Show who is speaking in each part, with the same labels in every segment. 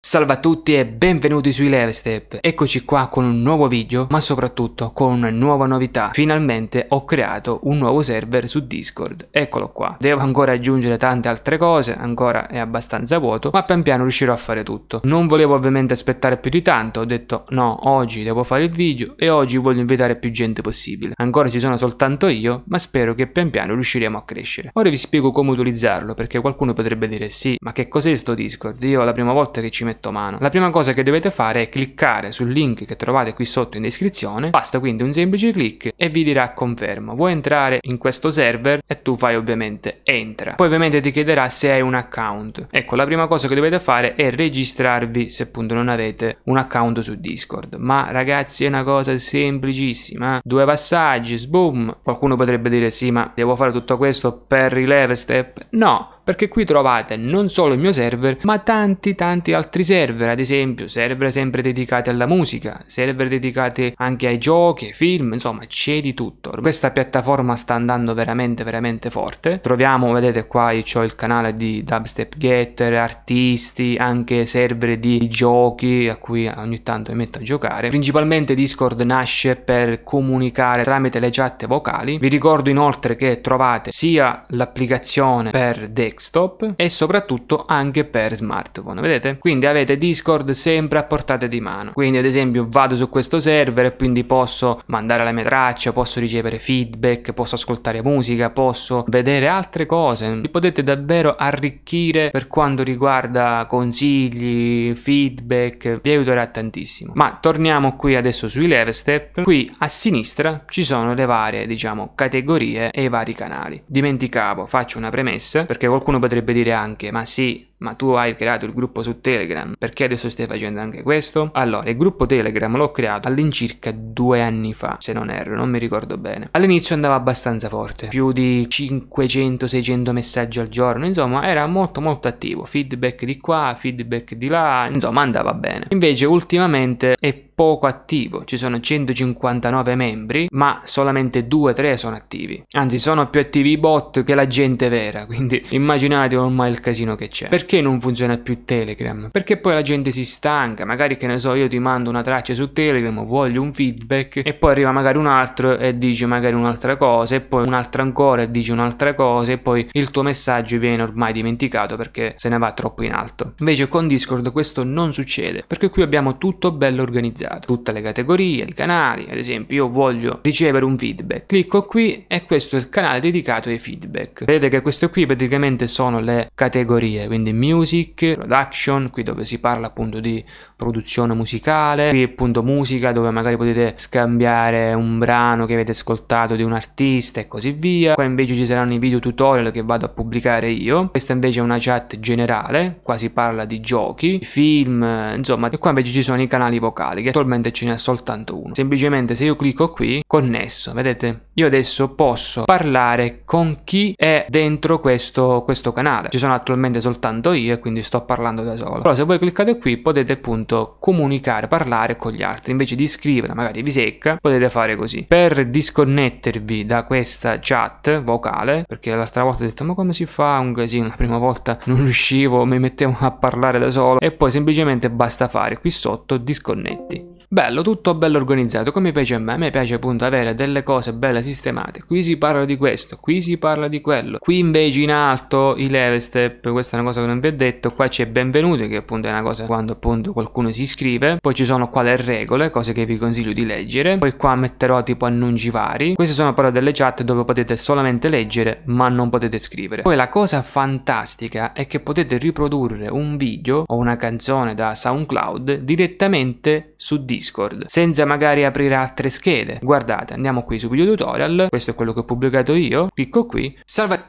Speaker 1: Salve a tutti e benvenuti sui Levestep, eccoci qua con un nuovo video ma soprattutto con una nuova novità, finalmente ho creato un nuovo server su Discord, eccolo qua, devo ancora aggiungere tante altre cose, ancora è abbastanza vuoto ma pian piano riuscirò a fare tutto, non volevo ovviamente aspettare più di tanto, ho detto no oggi devo fare il video e oggi voglio invitare più gente possibile, ancora ci sono soltanto io ma spero che pian piano riusciremo a crescere, ora vi spiego come utilizzarlo perché qualcuno potrebbe dire sì ma che cos'è sto Discord, io la prima volta che ci metto mano. La prima cosa che dovete fare è cliccare sul link che trovate qui sotto in descrizione, basta quindi un semplice clic e vi dirà confermo. Vuoi entrare in questo server? E tu fai ovviamente entra. Poi ovviamente ti chiederà se hai un account. Ecco, la prima cosa che dovete fare è registrarvi se appunto non avete un account su Discord. Ma ragazzi è una cosa semplicissima, eh. due passaggi, boom. Qualcuno potrebbe dire sì, ma devo fare tutto questo per i step? No perché qui trovate non solo il mio server ma tanti tanti altri server ad esempio server sempre dedicati alla musica server dedicati anche ai giochi ai film insomma c'è di tutto questa piattaforma sta andando veramente veramente forte troviamo vedete qua io ho il canale di dubstep getter artisti anche server di giochi a cui ogni tanto mi metto a giocare principalmente discord nasce per comunicare tramite le chat vocali vi ricordo inoltre che trovate sia l'applicazione per Dex desktop e soprattutto anche per smartphone, vedete? Quindi avete Discord sempre a portata di mano. Quindi ad esempio vado su questo server e quindi posso mandare la mia traccia, posso ricevere feedback, posso ascoltare musica, posso vedere altre cose. Vi potete davvero arricchire per quanto riguarda consigli, feedback, vi aiuterà tantissimo. Ma torniamo qui adesso sui level step. Qui a sinistra ci sono le varie, diciamo, categorie e i vari canali. Dimenticavo, faccio una premessa perché qualcuno qualcuno potrebbe dire anche, ma sì, ma tu hai creato il gruppo su Telegram, perché adesso stai facendo anche questo? Allora, il gruppo Telegram l'ho creato all'incirca due anni fa, se non erro, non mi ricordo bene. All'inizio andava abbastanza forte, più di 500-600 messaggi al giorno, insomma era molto molto attivo, feedback di qua, feedback di là, insomma andava bene. Invece ultimamente è poco attivo, ci sono 159 membri, ma solamente 2-3 sono attivi. Anzi, sono più attivi i bot che la gente vera, quindi immaginate ormai il casino che c'è. Perché perché non funziona più Telegram? Perché poi la gente si stanca, magari che ne so, io ti mando una traccia su Telegram, voglio un feedback e poi arriva magari un altro e dice magari un'altra cosa e poi un altro ancora e dice un'altra cosa e poi il tuo messaggio viene ormai dimenticato perché se ne va troppo in alto. Invece con Discord questo non succede, perché qui abbiamo tutto bello organizzato, tutte le categorie, i canali, ad esempio io voglio ricevere un feedback, clicco qui e questo è il canale dedicato ai feedback. Vedete che queste qui praticamente sono le categorie, quindi music, production, qui dove si parla appunto di produzione musicale, qui appunto musica dove magari potete scambiare un brano che avete ascoltato di un artista e così via, qua invece ci saranno i video tutorial che vado a pubblicare io, questa invece è una chat generale, qua si parla di giochi, film, insomma, e qua invece ci sono i canali vocali che attualmente ce n'è soltanto uno, semplicemente se io clicco qui, connesso, vedete, io adesso posso parlare con chi è dentro questo, questo canale, ci sono attualmente soltanto parlando io e quindi sto parlando da solo. Però se voi cliccate qui potete appunto comunicare, parlare con gli altri, invece di scrivere, magari vi secca, potete fare così. Per disconnettervi da questa chat vocale, perché l'altra volta ho detto ma come si fa un casino, la prima volta non riuscivo, mi mettevo a parlare da solo e poi semplicemente basta fare qui sotto disconnetti. Bello, tutto bello organizzato, come piace a me, a me piace appunto avere delle cose belle sistemate, qui si parla di questo, qui si parla di quello, qui invece in alto i level step, questa è una cosa che non non vi ho detto, qua c'è benvenuti che appunto è una cosa quando appunto qualcuno si iscrive, poi ci sono qua le regole, cose che vi consiglio di leggere, poi qua metterò tipo annunci vari, queste sono però delle chat dove potete solamente leggere ma non potete scrivere. Poi la cosa fantastica è che potete riprodurre un video o una canzone da SoundCloud direttamente su Discord, senza magari aprire altre schede. Guardate, andiamo qui su video tutorial, questo è quello che ho pubblicato io, clicco qui, salva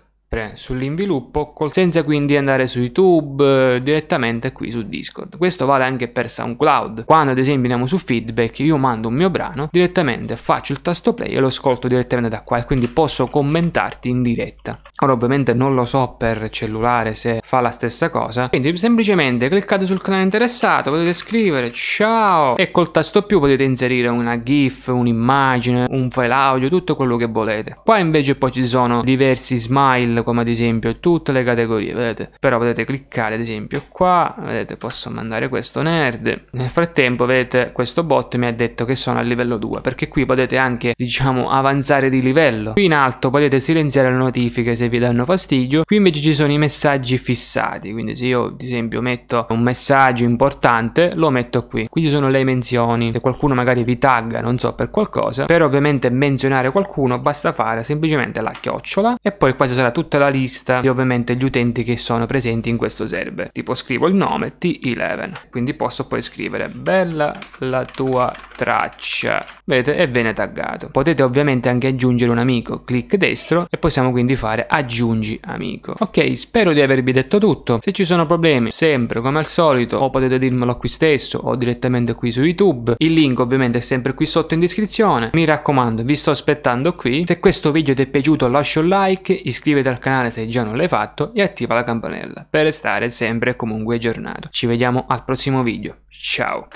Speaker 1: sull'inviluppo senza quindi andare su YouTube eh, direttamente qui su Discord. Questo vale anche per SoundCloud. Quando ad esempio andiamo su feedback io mando un mio brano direttamente faccio il tasto play e lo ascolto direttamente da qua e quindi posso commentarti in diretta. Ora ovviamente non lo so per cellulare se fa la stessa cosa quindi semplicemente cliccate sul canale interessato potete scrivere ciao e col tasto più potete inserire una GIF, un'immagine, un file audio, tutto quello che volete. Qua invece poi ci sono diversi smile come ad esempio tutte le categorie, vedete? Però potete cliccare ad esempio qua, vedete, posso mandare questo nerd. Nel frattempo, vedete, questo bot mi ha detto che sono a livello 2, perché qui potete anche, diciamo, avanzare di livello. Qui in alto potete silenziare le notifiche se vi danno fastidio. Qui invece ci sono i messaggi fissati, quindi se io ad esempio metto un messaggio importante, lo metto qui. Qui ci sono le menzioni, se qualcuno magari vi tagga, non so, per qualcosa, per ovviamente menzionare qualcuno basta fare semplicemente la chiocciola e poi qua ci sarà tutto tutta la lista di ovviamente gli utenti che sono presenti in questo server. Tipo scrivo il nome T11, quindi posso poi scrivere bella la tua traccia. Vedete, e viene taggato. Potete ovviamente anche aggiungere un amico, clic destro e possiamo quindi fare aggiungi amico. Ok, spero di avervi detto tutto. Se ci sono problemi, sempre come al solito, o potete dirmelo qui stesso o direttamente qui su YouTube. Il link ovviamente è sempre qui sotto in descrizione. Mi raccomando, vi sto aspettando qui. Se questo video ti è piaciuto lascia un like, iscriviti al al canale se già non l'hai fatto e attiva la campanella per restare sempre e comunque aggiornato. Ci vediamo al prossimo video, ciao!